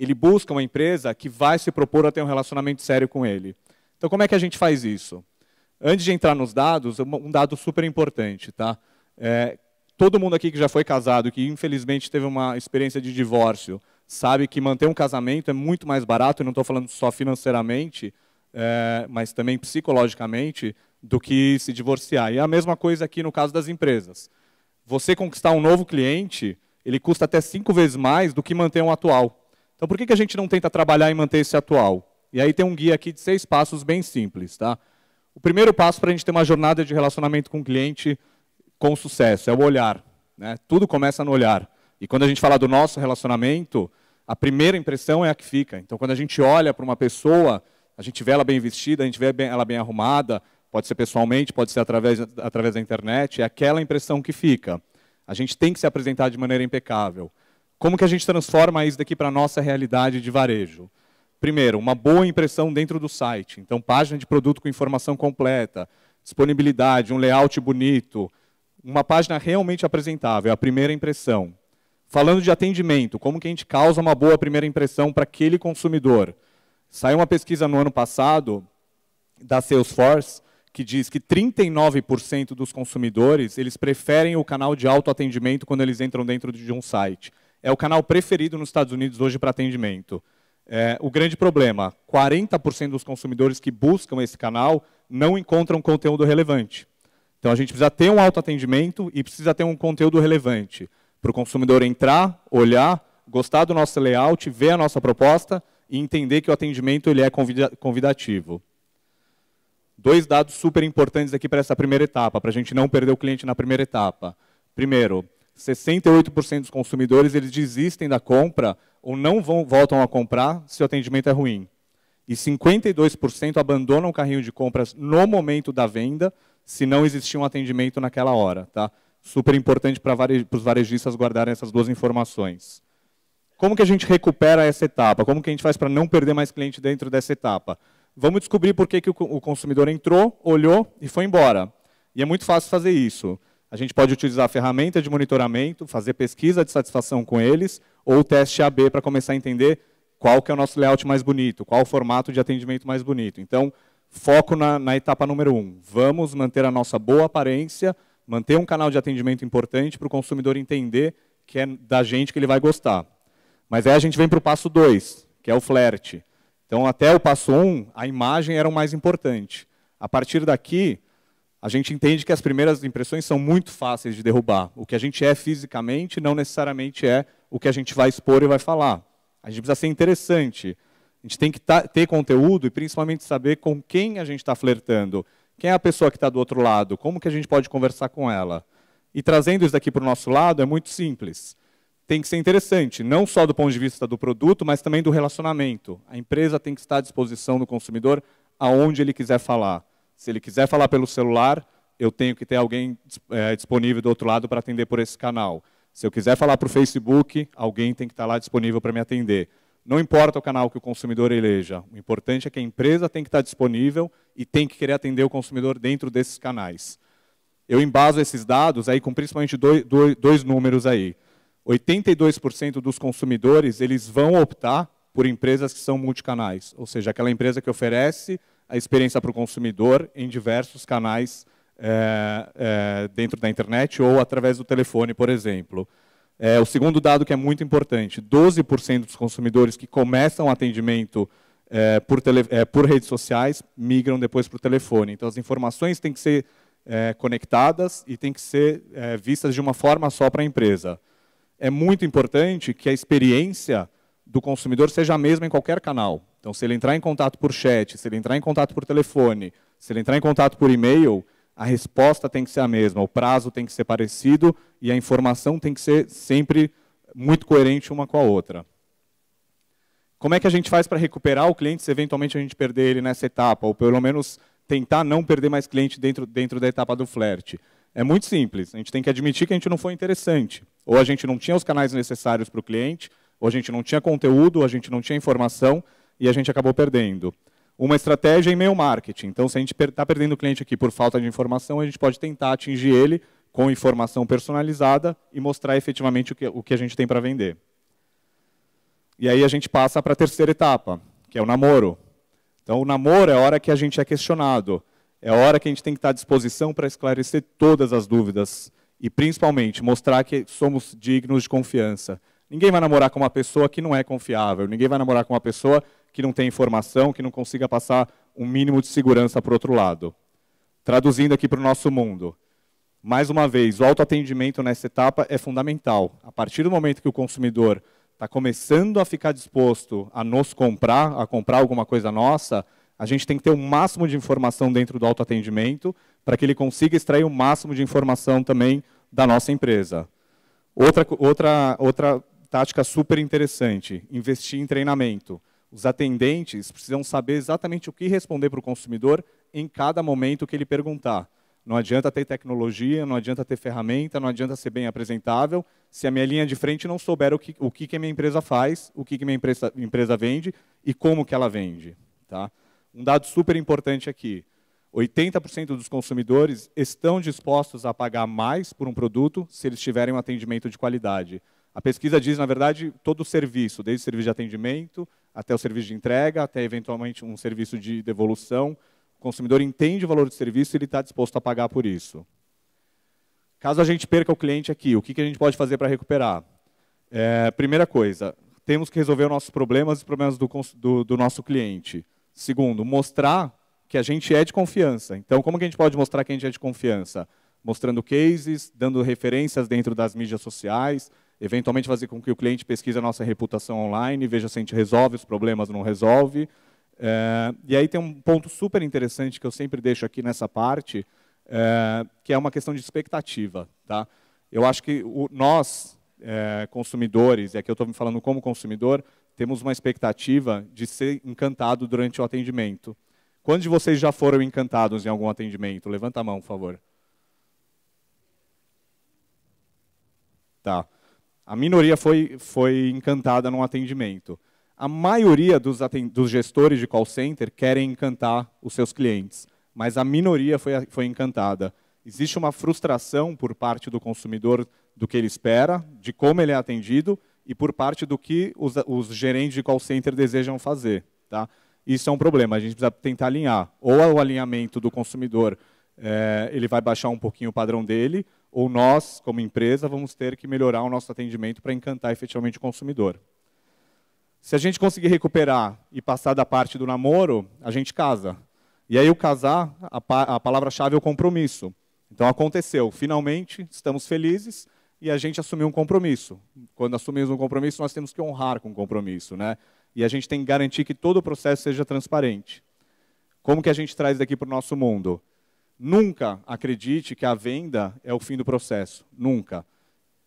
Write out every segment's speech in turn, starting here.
ele busca uma empresa que vai se propor a ter um relacionamento sério com ele. Então, como é que a gente faz isso? Antes de entrar nos dados, um dado super importante, tá? É, todo mundo aqui que já foi casado, que infelizmente teve uma experiência de divórcio, sabe que manter um casamento é muito mais barato, e não estou falando só financeiramente, é, mas também psicologicamente, do que se divorciar. E é a mesma coisa aqui no caso das empresas. Você conquistar um novo cliente, ele custa até cinco vezes mais do que manter um atual. Então, por que, que a gente não tenta trabalhar e manter esse atual? E aí tem um guia aqui de seis passos bem simples. Tá? O primeiro passo para a gente ter uma jornada de relacionamento com o cliente com sucesso é o olhar. Né? Tudo começa no olhar. E quando a gente fala do nosso relacionamento, a primeira impressão é a que fica. Então, quando a gente olha para uma pessoa, a gente vê ela bem vestida, a gente vê ela bem arrumada, pode ser pessoalmente, pode ser através, através da internet, é aquela impressão que fica. A gente tem que se apresentar de maneira impecável. Como que a gente transforma isso daqui para a nossa realidade de varejo? Primeiro, uma boa impressão dentro do site. Então, página de produto com informação completa, disponibilidade, um layout bonito, uma página realmente apresentável, a primeira impressão. Falando de atendimento, como que a gente causa uma boa primeira impressão para aquele consumidor? Saiu uma pesquisa no ano passado da Salesforce que diz que 39% dos consumidores eles preferem o canal de autoatendimento quando eles entram dentro de um site é o canal preferido nos Estados Unidos hoje para atendimento. É, o grande problema: 40% dos consumidores que buscam esse canal não encontram conteúdo relevante. Então a gente precisa ter um autoatendimento e precisa ter um conteúdo relevante para o consumidor entrar, olhar, gostar do nosso layout, ver a nossa proposta e entender que o atendimento ele é convida convidativo. Dois dados super importantes aqui para essa primeira etapa, para a gente não perder o cliente na primeira etapa. Primeiro, 68% dos consumidores eles desistem da compra ou não vão, voltam a comprar se o atendimento é ruim. E 52% abandonam o carrinho de compras no momento da venda, se não existir um atendimento naquela hora. Tá? Super importante para vare, os varejistas guardarem essas duas informações. Como que a gente recupera essa etapa? Como que a gente faz para não perder mais cliente dentro dessa etapa? Vamos descobrir por que, que o, o consumidor entrou, olhou e foi embora. E é muito fácil fazer isso. A gente pode utilizar a ferramenta de monitoramento, fazer pesquisa de satisfação com eles, ou teste AB para começar a entender qual que é o nosso layout mais bonito, qual o formato de atendimento mais bonito. Então, foco na, na etapa número um. Vamos manter a nossa boa aparência, manter um canal de atendimento importante para o consumidor entender que é da gente que ele vai gostar. Mas aí a gente vem para o passo dois, que é o flerte. Então, até o passo um, a imagem era o mais importante. A partir daqui, a gente entende que as primeiras impressões são muito fáceis de derrubar. O que a gente é fisicamente não necessariamente é o que a gente vai expor e vai falar. A gente precisa ser interessante. A gente tem que ter conteúdo e principalmente saber com quem a gente está flertando. Quem é a pessoa que está do outro lado? Como que a gente pode conversar com ela? E trazendo isso daqui para o nosso lado é muito simples. Tem que ser interessante, não só do ponto de vista do produto, mas também do relacionamento. A empresa tem que estar à disposição do consumidor aonde ele quiser falar. Se ele quiser falar pelo celular, eu tenho que ter alguém é, disponível do outro lado para atender por esse canal. Se eu quiser falar para o Facebook, alguém tem que estar tá lá disponível para me atender. Não importa o canal que o consumidor eleja, o importante é que a empresa tem que estar tá disponível e tem que querer atender o consumidor dentro desses canais. Eu embaso esses dados aí com principalmente dois, dois, dois números aí. 82% dos consumidores eles vão optar por empresas que são multicanais, ou seja, aquela empresa que oferece a experiência para o consumidor em diversos canais é, é, dentro da internet ou através do telefone, por exemplo. É, o segundo dado que é muito importante, 12% dos consumidores que começam o atendimento por, tele, por, redes sociais migram depois para o telefone. Então, as informações têm que ser conectadas e têm que ser vistas de uma forma só para a empresa. É muito importante que a experiência do consumidor seja a mesma em qualquer canal. Então, se ele entrar em contato por chat, se ele entrar em contato por telefone, se ele entrar em contato por e-mail, a resposta tem que ser a mesma, o prazo tem que ser parecido e a informação tem que ser sempre muito coerente uma com a outra. Como é que a gente faz para recuperar o cliente se eventualmente a gente perder ele nessa etapa, ou pelo menos tentar não perder mais cliente dentro, dentro da etapa do flerte? É muito simples, a gente tem que admitir que a gente não foi interessante, ou a gente não tinha os canais necessários para o cliente, ou a gente não tinha conteúdo, a gente não tinha informação e a gente acabou perdendo. Uma estratégia é e-mail marketing. Então, se a gente está perdendo o cliente aqui por falta de informação, a gente pode tentar atingir ele com informação personalizada e mostrar efetivamente o que, o que a gente tem para vender. E aí a gente passa para a terceira etapa, que é o namoro. Então, o namoro é a hora que a gente é questionado. É a hora que a gente tem que estar tá à disposição para esclarecer todas as dúvidas e, principalmente, mostrar que somos dignos de confiança. Ninguém vai namorar com uma pessoa que não é confiável, ninguém vai namorar com uma pessoa que não tem informação, que não consiga passar um mínimo de segurança para o outro lado. Traduzindo aqui para o nosso mundo. Mais uma vez, o autoatendimento nessa etapa é fundamental. A partir do momento que o consumidor está começando a ficar disposto a nos comprar, a comprar alguma coisa nossa, a gente tem que ter o um máximo de informação dentro do autoatendimento para que ele consiga extrair o um máximo de informação também da nossa empresa. Outra, outra, outra tática super interessante, investir em treinamento. Os atendentes precisam saber exatamente o que responder para o consumidor em cada momento que ele perguntar. Não adianta ter tecnologia, não adianta ter ferramenta, não adianta ser bem apresentável, se a minha linha de frente não souber o que, o que, a minha empresa faz, o que, que a minha empresa, empresa vende e como que ela vende. Tá? Um dado super importante aqui, 80% dos consumidores estão dispostos a pagar mais por um produto se eles tiverem um atendimento de qualidade. A pesquisa diz, na verdade, todo o serviço, desde o serviço de atendimento até o serviço de entrega, até eventualmente um serviço de devolução. O consumidor entende o valor do serviço e ele está disposto a pagar por isso. Caso a gente perca o cliente aqui, o que, a gente pode fazer para recuperar? É, primeira coisa, temos que resolver os nossos problemas e os problemas do, do, do nosso cliente. Segundo, mostrar que a gente é de confiança. Então, como que a gente pode mostrar que a gente é de confiança? Mostrando cases, dando referências dentro das mídias sociais, eventualmente fazer com que o cliente pesquise a nossa reputação online, veja se a gente resolve os problemas ou não resolve. É, e aí tem um ponto super interessante que eu sempre deixo aqui nessa parte, é, que é uma questão de expectativa. Tá? Eu acho que o, nós, é, consumidores, e aqui eu estou me falando como consumidor, temos uma expectativa de ser encantado durante o atendimento. Quantos de vocês já foram encantados em algum atendimento? Levanta a mão, por favor. Tá. A minoria foi, foi encantada no atendimento. A maioria dos, dos gestores de call center querem encantar os seus clientes, mas a minoria foi, foi encantada. Existe uma frustração por parte do consumidor do que ele espera, de como ele é atendido e por parte do que os, os gerentes de call center desejam fazer. Tá? Isso é um problema, a gente precisa tentar alinhar. Ou o alinhamento do consumidor, é, ele vai baixar um pouquinho o padrão dele, ou nós, como empresa, vamos ter que melhorar o nosso atendimento para encantar efetivamente o consumidor. Se a gente conseguir recuperar e passar da parte do namoro, a gente casa. E aí o casar, a, pa a palavra-chave é o compromisso. Então aconteceu, finalmente estamos felizes e a gente assumiu um compromisso. Quando assumimos um compromisso, nós temos que honrar com o compromisso, né? E a gente tem que garantir que todo o processo seja transparente. Como que a gente traz daqui para o nosso mundo? Nunca acredite que a venda é o fim do processo. Nunca.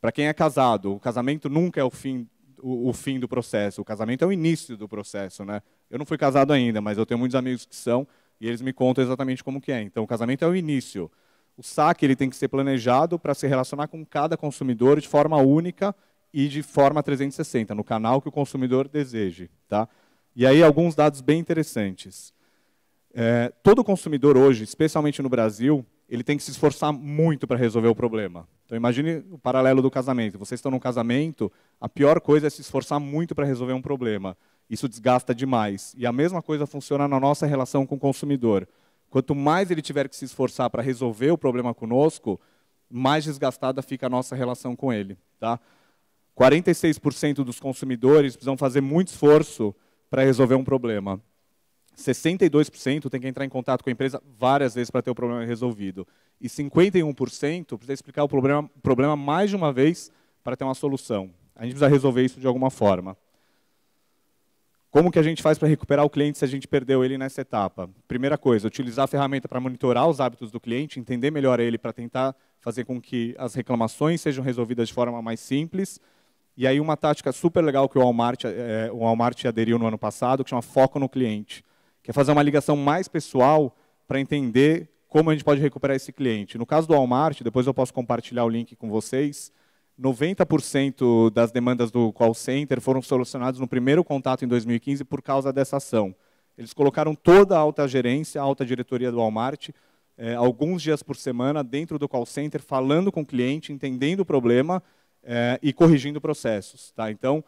Para quem é casado, o casamento nunca é o fim, o, o, fim do processo. O casamento é o início do processo. Né? Eu não fui casado ainda, mas eu tenho muitos amigos que são e eles me contam exatamente como que é. Então, o casamento é o início. O saque ele tem que ser planejado para se relacionar com cada consumidor de forma única e de forma 360, no canal que o consumidor deseje. Tá? E aí, alguns dados bem interessantes. É, todo consumidor hoje, especialmente no Brasil, ele tem que se esforçar muito para resolver o problema. Então imagine o paralelo do casamento. Vocês estão num casamento, a pior coisa é se esforçar muito para resolver um problema. Isso desgasta demais. E a mesma coisa funciona na nossa relação com o consumidor. Quanto mais ele tiver que se esforçar para resolver o problema conosco, mais desgastada fica a nossa relação com ele. Tá? 46% dos consumidores precisam fazer muito esforço para resolver um problema. 62% tem que entrar em contato com a empresa várias vezes para ter o problema resolvido. E 51% precisa explicar o problema, problema mais de uma vez para ter uma solução. A gente precisa resolver isso de alguma forma. Como que a gente faz para recuperar o cliente se a gente perdeu ele nessa etapa? Primeira coisa, utilizar a ferramenta para monitorar os hábitos do cliente, entender melhor ele para tentar fazer com que as reclamações sejam resolvidas de forma mais simples. E aí uma tática super legal que o Walmart, é, o Walmart aderiu no ano passado, que chama foco no cliente quer fazer uma ligação mais pessoal para entender como a gente pode recuperar esse cliente. No caso do Walmart, depois eu posso compartilhar o link com vocês, 90% das demandas do call center foram solucionadas no primeiro contato em 2015 por causa dessa ação. Eles colocaram toda a alta gerência, a alta diretoria do Walmart, eh, alguns dias por semana, dentro do call center, falando com o cliente, entendendo o problema eh, e corrigindo processos. Tá? Então,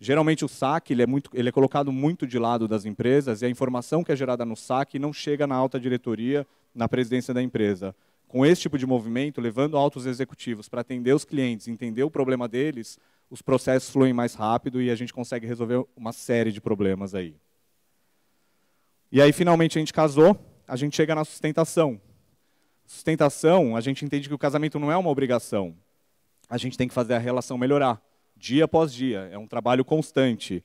Geralmente o saque ele é, muito, ele é colocado muito de lado das empresas e a informação que é gerada no saque não chega na alta diretoria, na presidência da empresa. Com esse tipo de movimento, levando altos executivos para atender os clientes, entender o problema deles, os processos fluem mais rápido e a gente consegue resolver uma série de problemas aí. E aí, finalmente, a gente casou, a gente chega na sustentação. Sustentação, a gente entende que o casamento não é uma obrigação. A gente tem que fazer a relação melhorar dia após dia, é um trabalho constante.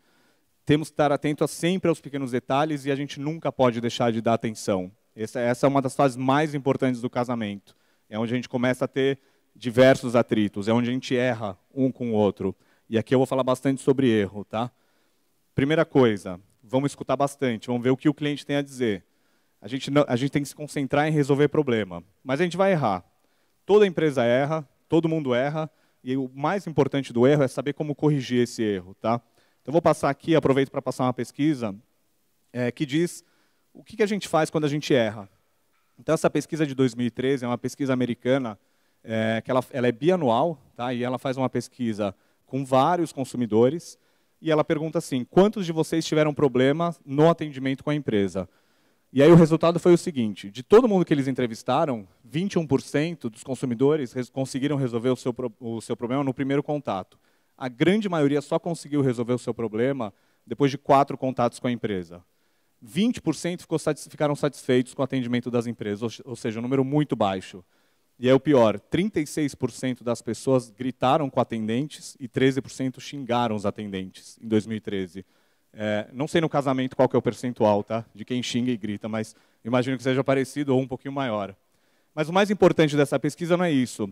Temos que estar atentos sempre aos pequenos detalhes e a gente nunca pode deixar de dar atenção. Essa, essa é uma das fases mais importantes do casamento. É onde a gente começa a ter diversos atritos, é onde a gente erra um com o outro. E aqui eu vou falar bastante sobre erro, tá? Primeira coisa, vamos escutar bastante, vamos ver o que o cliente tem a dizer. A gente, não, a gente tem que se concentrar em resolver problema, mas a gente vai errar. Toda empresa erra, todo mundo erra, e o mais importante do erro é saber como corrigir esse erro. Tá? Então, vou passar aqui, aproveito para passar uma pesquisa, é, que diz o que, que a gente faz quando a gente erra. Então, essa pesquisa de 2013 é uma pesquisa americana, é, que ela, ela é bianual, tá? e ela faz uma pesquisa com vários consumidores, e ela pergunta assim: quantos de vocês tiveram problema no atendimento com a empresa? E aí o resultado foi o seguinte: de todo mundo que eles entrevistaram, 21% dos consumidores conseguiram resolver o seu, o seu problema no primeiro contato. A grande maioria só conseguiu resolver o seu problema depois de quatro contatos com a empresa. 20% ficou satis ficaram satisfeitos com o atendimento das empresas, ou, ou seja, um número muito baixo. E é o pior: 36% das pessoas gritaram com atendentes e 13% xingaram os atendentes em 2013. É, não sei no casamento qual que é o percentual, tá? De quem xinga e grita, mas imagino que seja parecido ou um pouquinho maior. Mas o mais importante dessa pesquisa não é isso.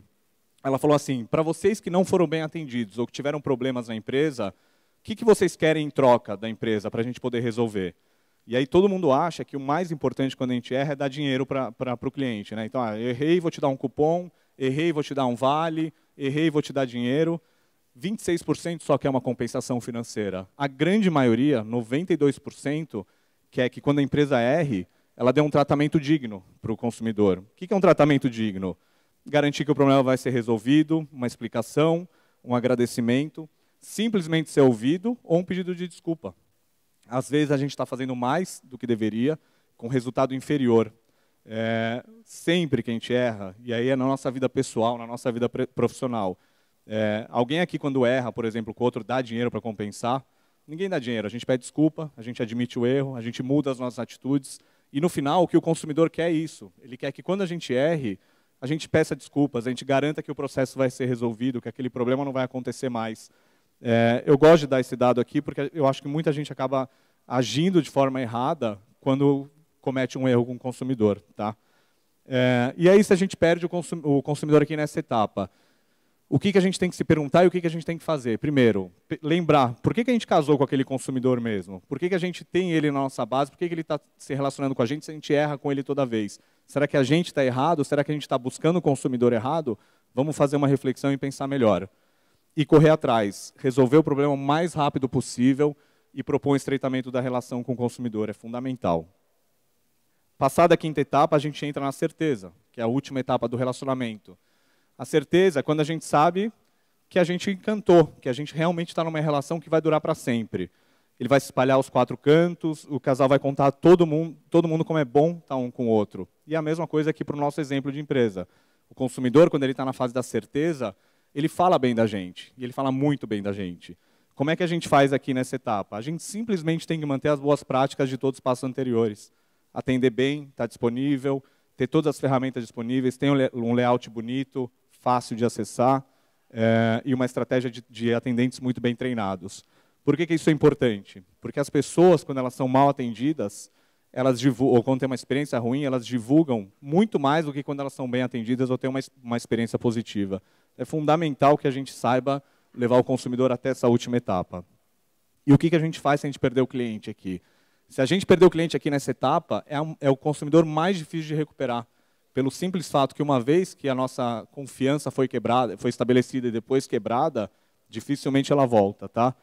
Ela falou assim: para vocês que não foram bem atendidos ou que tiveram problemas na empresa, o que, que vocês querem em troca da empresa para a gente poder resolver? E aí todo mundo acha que o mais importante quando a gente erra é dar dinheiro para o cliente. Né? Então, ah, errei, vou te dar um cupom, errei, vou te dar um vale, errei, vou te dar dinheiro. 26% só quer uma compensação financeira. A grande maioria, 92%, quer que quando a empresa erre, ela dê um tratamento digno para o consumidor. O que é um tratamento digno? Garantir que o problema vai ser resolvido, uma explicação, um agradecimento, simplesmente ser ouvido ou um pedido de desculpa. Às vezes a gente está fazendo mais do que deveria, com resultado inferior. É, sempre que a gente erra, e aí é na nossa vida pessoal, na nossa vida profissional é, alguém aqui, quando erra, por exemplo, com o outro, dá dinheiro para compensar? Ninguém dá dinheiro. A gente pede desculpa, a gente admite o erro, a gente muda as nossas atitudes. E no final, o que o consumidor quer é isso. Ele quer que quando a gente erre, a gente peça desculpas, a gente garanta que o processo vai ser resolvido, que aquele problema não vai acontecer mais. É, eu gosto de dar esse dado aqui, porque eu acho que muita gente acaba agindo de forma errada quando comete um erro com o consumidor. Tá? É, e aí, se a gente perde o consumidor aqui nessa etapa, o que, que a gente tem que se perguntar e o que, que a gente tem que fazer? Primeiro, lembrar por que, que a gente casou com aquele consumidor mesmo? Por que, que a gente tem ele na nossa base? Por que, que ele está se relacionando com a gente se a gente erra com ele toda vez? Será que a gente está errado? Será que a gente está buscando o consumidor errado? Vamos fazer uma reflexão e pensar melhor. E correr atrás, resolver o problema o mais rápido possível e propor um estreitamento da relação com o consumidor é fundamental. Passada a quinta etapa, a gente entra na certeza, que é a última etapa do relacionamento a certeza é quando a gente sabe que a gente encantou, que a gente realmente está numa relação que vai durar para sempre. Ele vai se espalhar aos quatro cantos, o casal vai contar a todo mundo, todo mundo como é bom estar tá um com o outro. E a mesma coisa aqui para o nosso exemplo de empresa. O consumidor, quando ele está na fase da certeza, ele fala bem da gente, e ele fala muito bem da gente. Como é que a gente faz aqui nessa etapa? A gente simplesmente tem que manter as boas práticas de todos os passos anteriores. Atender bem, estar tá disponível, ter todas as ferramentas disponíveis, ter um layout bonito, fácil de acessar é, e uma estratégia de, de, atendentes muito bem treinados. Por que, que isso é importante? Porque as pessoas, quando elas são mal atendidas, elas ou quando têm uma experiência ruim, elas divulgam muito mais do que quando elas são bem atendidas ou têm uma, uma experiência positiva. É fundamental que a gente saiba levar o consumidor até essa última etapa. E o que, que a gente faz se a gente perder o cliente aqui? Se a gente perder o cliente aqui nessa etapa, é, é o consumidor mais difícil de recuperar pelo simples fato que uma vez que a nossa confiança foi quebrada, foi estabelecida e depois quebrada, dificilmente ela volta, tá?